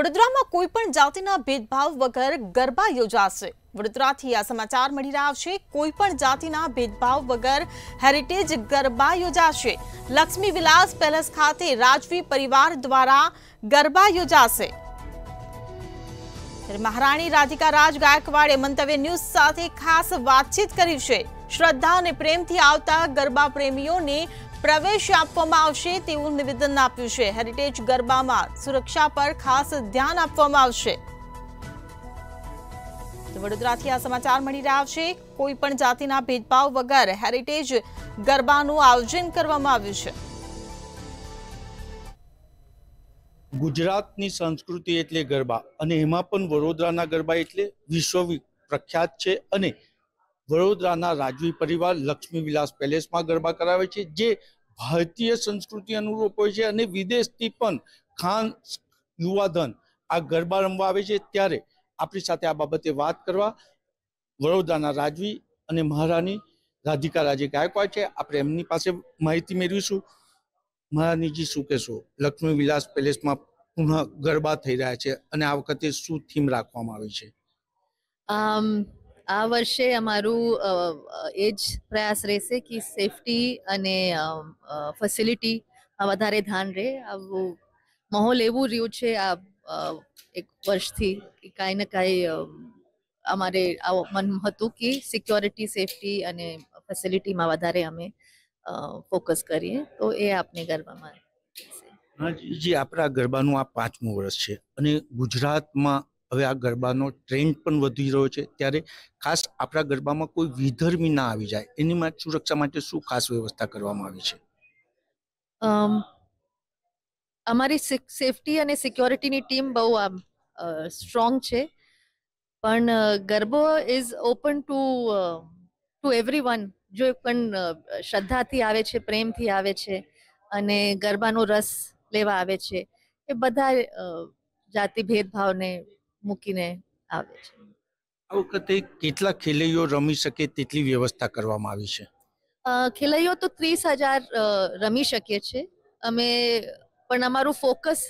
વડોદરામાં કોઈ પણ જાતિના ભેદભાવ વગર ગરબા યોજાશે વડોદરાથી આ સમાચાર મળી રહ્યા છે કોઈ પણ જાતિના ભેદભાવ વગર હેરિટેજ ગરબા યોજાશે લક્ષ્મી વિલાસ પેલેસ ખાતે રાજવી પરિવાર દ્વારા ગરબા યોજાશે મહારાણી રાધિકા રાજ ગાયકવાડે મંતવ્ય ન્યૂઝ સાથે ખાસ વાતચીત કરી છે શ્રદ્ધા અને પ્રેમથી આવતા ગરબા પ્રેમીઓને પ્રવેશ આપવામાં આવશે તેવું નિવેદન આપ્યું છે હેરિટેજ ગરબામાં સુરક્ષા પર ખાસ ધ્યાન આપવામાં આવશે વડોદરાથી આ સમાચાર મળી રહ્યા છે કોઈ પણ જાતિના ભેદભાવ વગર હેરિટેજ ગરબાનું આયોજન કરવામાં આવ્યું છે ગુજરાતની સંસ્કૃતિ એટલે ગરબા અને એમાં પણ વડોદરાના ગરબા એટલે વિશ્વ પ્રખ્યાત છે અને વડોદરાના રાજવી પરિવાર લક્ષ્મી વિલાસ પેલેસમાં ગરબા કરાવે છે જે ભારતીય સંસ્કૃતિ અનુરૂપ હોય છે અને વિદેશથી પણ ખાન યુવાધન આ ગરબા રમવા આવે છે ત્યારે આપણી સાથે આ બાબતે વાત કરવા વડોદરાના રાજવી અને મહારાણી રાધિકા રાજે ગાયકવાડ છે આપણે એમની પાસે માહિતી મેળવીશું મહારાણીજી શું કહેશો લક્ષ્મી વિલાસ પેલેસમાં પુનઃ ગરબા થઈ રહ્યા છે અને આ વખતે શું થીમ રાખવામાં આવી છે આ વર્ષે અમારું એ જ પ્રયાસ રહેશે કે સેફટી અને ફેસિલિટી વધારે ધ્યાન રહે આવું માહોલ એવું રહ્યું છે આ એક વર્ષથી કે કાંઈ ને કાંઈ અમારે મન હતું કે સિક્યોરિટી સેફટી અને ફેસિલિટીમાં વધારે અમે ફોકસ કરીએ તો એ આપને ગરબામાં જી આપણા ગરબાનું આ પાંચમું વર્ષ છે અને ગુજરાતમાં હવે આ ગરબાનો ટ્રેન્ડ પણ વધી રહ્યો છે ત્યારે ખાસ આપણા ગરબામાં કોઈ વિધર્મી ના આવી જાય એની માટે સુરક્ષા માટે શું ખાસ વ્યવસ્થા કરવામાં આવી છે અમારી સેફટી અને સિક્યોરિટીની ટીમ બહુ આમ સ્ટ્રોંગ છે પણ garbo is open to to everyone જો પણ શ્રદ્ધાથી આવે છે પ્રેમથી આવે છે અને ગરબાનો રસ લેવા આવે છે એ બધા જાતિ ભેદભાવને મૂકીને આવે છે આ વખતે કેટલા ખેલૈયો રમી શકે તેટલી વ્યવસ્થા કરવામાં આવી છે ખેલૈયો તો ત્રીસ હજાર રમી શકીએ છે અમે પણ અમારું ફોકસ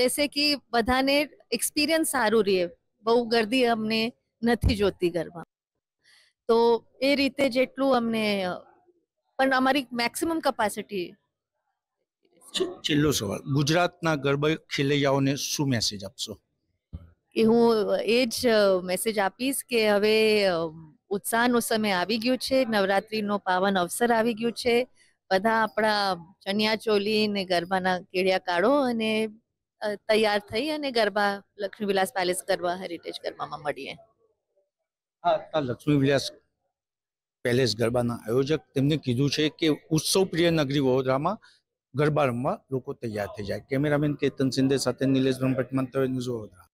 રહેશે કે બધાને એક્સપિરિયન્સ સારું રહે બહુ ગર્દી અમને નથી જોતી ગરબા તો એ રીતે જેટલું અમને પણ અમારી મેક્સિમમ કપાસિટી છેલ્લો સવાલ ગુજરાતના ગરબા ખેલૈયાઓને શું મેસેજ આપશો એ હું એ જ મેસેજ આપીશ કે હવે ઉત્સાહનો સમય આવી ગયો છે નવરાત્રીનો પાવન અવસર આવી ગયો છે બધા આપણા ચણિયા ચોલી ને ગરબાના કેળિયા કાઢો અને તૈયાર થઈ અને ગરબા લક્ષ્મીવિલાસ પેલેસ ગરબા હેરિટેજ ગરબામાં મળીએ હા લક્ષ્મીવિલાસ પેલેસ ગરબાના આયોજક તેમને કીધું છે કે ઉત્સવ પ્રિય નગરી વડોદરામાં ગરબા રમવા લોકો તૈયાર થઈ જાય કેમેરામેન કેતન સિંધે સાથે નિલેશ બ્રહ્મભટ્ટ મંતવ્ય ન્યૂઝ વડોદરા